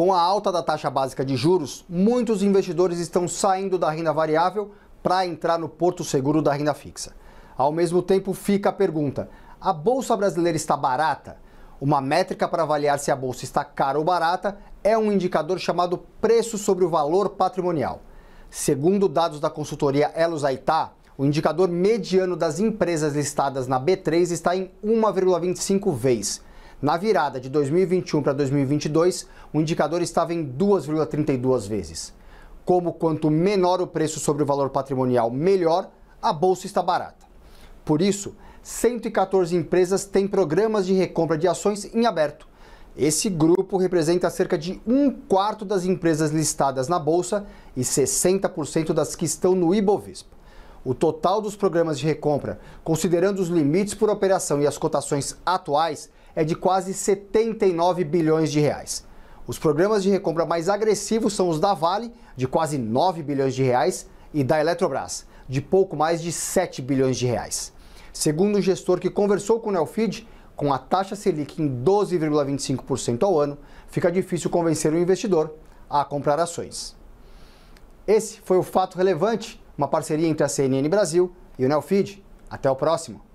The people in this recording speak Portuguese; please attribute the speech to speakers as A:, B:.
A: Com a alta da taxa básica de juros, muitos investidores estão saindo da renda variável para entrar no porto seguro da renda fixa. Ao mesmo tempo, fica a pergunta: a bolsa brasileira está barata? Uma métrica para avaliar se a bolsa está cara ou barata é um indicador chamado preço sobre o valor patrimonial. Segundo dados da consultoria Elos Aitá, o indicador mediano das empresas listadas na B3 está em 1,25 vezes na virada de 2021 para 2022, o indicador estava em 2,32 vezes. Como quanto menor o preço sobre o valor patrimonial, melhor, a bolsa está barata. Por isso, 114 empresas têm programas de recompra de ações em aberto. Esse grupo representa cerca de um quarto das empresas listadas na bolsa e 60% das que estão no Ibovespa o total dos programas de recompra, considerando os limites por operação e as cotações atuais, é de quase 79 bilhões de reais. Os programas de recompra mais agressivos são os da Vale, de quase 9 bilhões de reais, e da Eletrobras, de pouco mais de 7 bilhões de reais. Segundo o gestor que conversou com o Nelfid, com a taxa Selic em 12,25% ao ano, fica difícil convencer o investidor a comprar ações. Esse foi o fato relevante uma parceria entre a CNN Brasil e o Neofeed. Até o próximo!